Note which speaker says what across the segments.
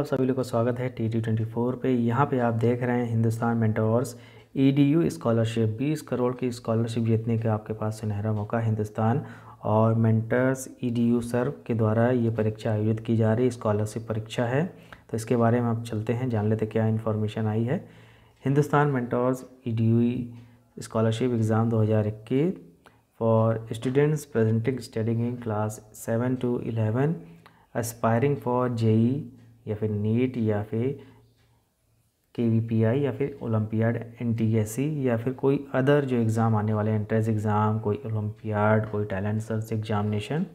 Speaker 1: आप सभी लोग का स्वागत है टी टी ट्वेंटी फोर पर यहाँ पर आप देख रहे हैं Hindustan mentors E D U scholarship बीस करोड़ की स्कॉलरशिप जीतने का आपके पास सुनहरा मौका हिंदुस्तान और mentors E D U sir के द्वारा ये परीक्षा आयोजित की जा रही स्कॉलरशिप परीक्षा है तो इसके बारे में आप चलते हैं जान लेते क्या इन्फॉर्मेशन आई है Hindustan mentors E D U scholarship exam दो हज़ार इक्कीस for students presenting studying in class seven to eleven aspiring for JEE या फिर नीट या फिर के या फिर ओलम्पियाड एन या फिर कोई अदर जो एग्ज़ाम आने वाले एंट्रेंस एग्ज़ाम कोई ओलंपियाड कोई टैलेंट सर्च एग्जामिनेशन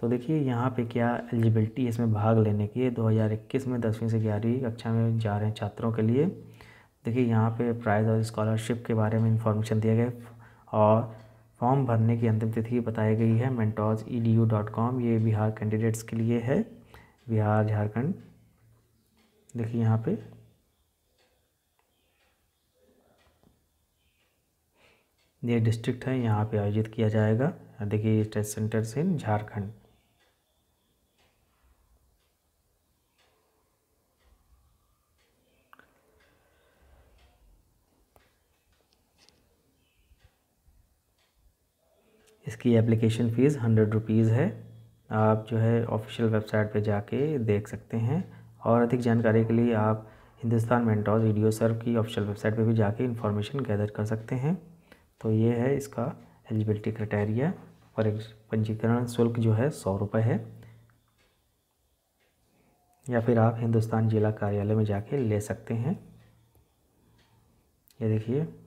Speaker 1: तो देखिए यहाँ पे क्या एलिजिबिलिटी है इसमें भाग लेने की है 2021 में दसवीं से ग्यारहवीं कक्षा में जा रहे हैं छात्रों के लिए देखिए यहाँ पे प्राइज़ और स्कॉलरशिप के बारे में इंफॉर्मेशन दिया गया और फॉर्म भरने की अंतिम तिथि बताई गई है मेंटॉज ई ये बिहार कैंडिडेट्स के लिए है बिहार झारखंड देखिए यहाँ पे ये डिस्ट्रिक्ट है यहाँ पे आयोजित किया जाएगा देखिए ये टेस्ट सेंटर से झारखंड इसकी एप्लीकेशन फ़ीस हंड्रेड रुपीज़ है आप जो है ऑफिशियल वेबसाइट पे जाके देख सकते हैं और अधिक जानकारी के लिए आप हिंदुस्तान मेंटॉज वीडियो सर्व की ऑफिशियल वेबसाइट पर भी जाके इन्फॉर्मेशन गैदर कर सकते हैं तो ये है इसका एलिजिबिलिटी क्राइटेरिया और एक पंजीकरण शुल्क जो है सौ रुपये है या फिर आप हिंदुस्तान जिला कार्यालय में जाके ले सकते हैं ये देखिए